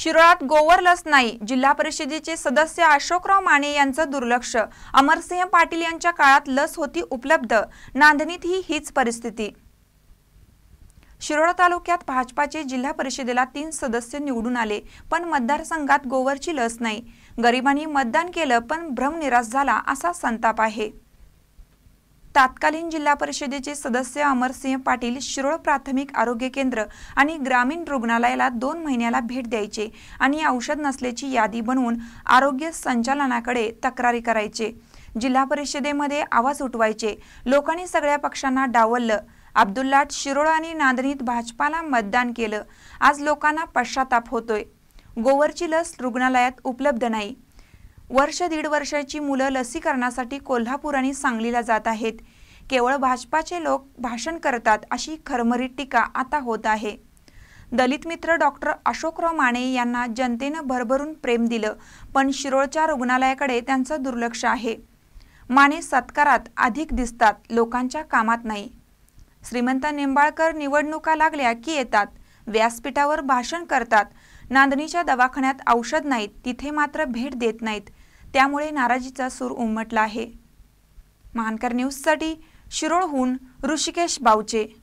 शिरोळात गोवर लस नाही जिल्हा परिषदेचे सदस्य अशोकराव माने यांचं दुर्लक्ष अमरसिंह पाटील यांच्या काळात लस होती उपलब्ध नांदणीत ही हीच परिस्थिती शिरोळा तालुक्यात भाजपाचे जिल्हा परिषदेला तीन सदस्य निवडून आले पण मतदारसंघात गोवरची लस नाही गरिबांनी मतदान केलं पण भ्रमनिराश झाला असा संताप आहे तात्कालीन जिल्हा परिषदेचे सदस्य अमरसिंह पाटील शिरोळ प्राथमिक आरोग्य केंद्र आणि ग्रामीण रुग्णालयाला दोन महिन्याला भेट द्यायचे आणि औषध नसल्याची यादी बनवून आरोग्य संचालनाकडे तक्रारी करायचे जिल्हा परिषदेमध्ये आवाज उठवायचे लोकांनी सगळ्या पक्षांना डावललं अब्दुल्लाट शिरोळ आणि नांदणीत भाजपाला मतदान केलं आज लोकांना पश्चाताप होतोय गोवरची लस रुग्णालयात उपलब्ध नाही वर्ष दीड वर्षाची मुलं लसीकरणासाठी कोल्हापूर आणि सांगलीला जात आहेत केवळ भाजपाचे लोक भाषण करतात अशी खरमरीत टीका आता होत आहे दलित मित्र डॉक्टर अशोकराव माने यांना जनतेनं भरभरून प्रेम दिलं पण शिरोळच्या रुग्णालयाकडे त्यांचं दुर्लक्ष आहे माने सत्कारात अधिक दिसतात लोकांच्या कामात नाही श्रीमंत निंबाळकर निवडणुका लागल्या की येतात व्यासपीठावर भाषण करतात नांदणीच्या दवाखान्यात औषध नाहीत तिथे मात्र भेट देत नाहीत त्यामुळे नाराजीचा सूर उमटला आहे महानकर न्यूजसाठी शिरोळहून ऋषिकेश बावचे